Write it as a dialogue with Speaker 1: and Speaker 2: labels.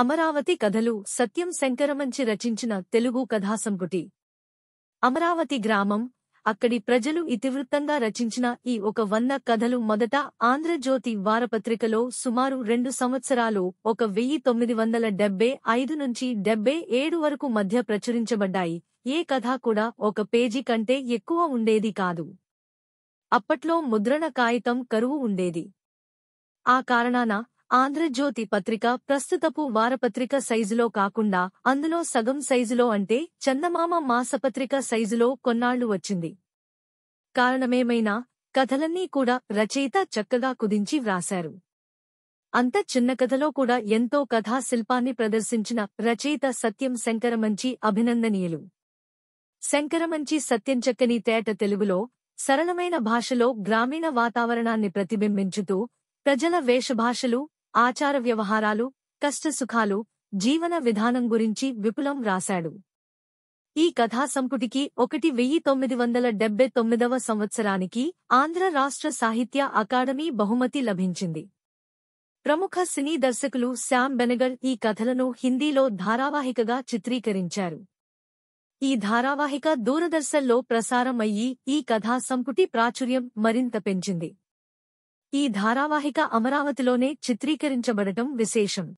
Speaker 1: అమరావతి కథలు సత్యం శంకరమంచి రచించిన తెలుగు కథాసంపుటి అమరావతి గ్రామం అక్కడి ప్రజలు ఇతివృత్తంగా రచించిన ఈ ఒక వంద కథలు మొదట ఆంధ్రజ్యోతి వారపత్రికలో సుమారు రెండు సంవత్సరాలు ఒక వెయ్యి తొమ్మిది వందల డెబ్బే ఐదు నుంచి డెబ్బే ఏడు వరకు మధ్య ప్రచురించబడ్డాయి ఏ కథ కూడా ఒక పేజీ కంటే ఎక్కువ ఉండేది కాదు అప్పట్లో ముద్రణ కాగితం కరువు ఉండేది ఆ కారణాన ఆంధ్రజ్యోతి పత్రిక ప్రస్తుతపు వారపత్రిక సైజులో కాకుండా అందులో సగం సైజులో అంటే చందమామ మాసపత్రిక సైజులో కొన్నాళ్లు వచ్చింది కారణమేమైనా కథలన్నీ కూడా రచయిత చక్కగా కుదించి వ్రాశారు అంత చిన్న కథలో కూడా ఎంతో కథా శిల్పాన్ని ప్రదర్శించిన రచయిత సత్యం శంకరమంచి అభినందనీయులు శంకరమంచి సత్యంచక్కని తేట తెలుగులో సరళమైన భాషలో గ్రామీణ వాతావరణాన్ని ప్రతిబింబించుతూ ప్రజల వేషభాషలు ఆచార వ్యవహారాలు కష్టసుఖాలు జీవన విధానం గురించి విపులం రాశాడు ఈ కథా సంపుటికి ఒకటి వెయ్యి తొమ్మిది వందల డెబ్బై తొమ్మిదవ సంవత్సరానికి ఆంధ్ర రాష్ట్ర సాహిత్య అకాడమీ బహుమతి లభించింది ప్రముఖ సినీ దర్శకులు శ్యామ్ బెనగల్ ఈ కథలను హిందీలో ధారావాహికగా చిత్రీకరించారు ఈ ధారావాహిక దూరదర్శన్లో ప్రసారం అయ్యి ఈ కథా సంపుటి ప్రాచుర్యం మరింత పెంచింది ఈ ధారావాహిక అమరావతిలోనే చిత్రీకరించబడటం విశేషం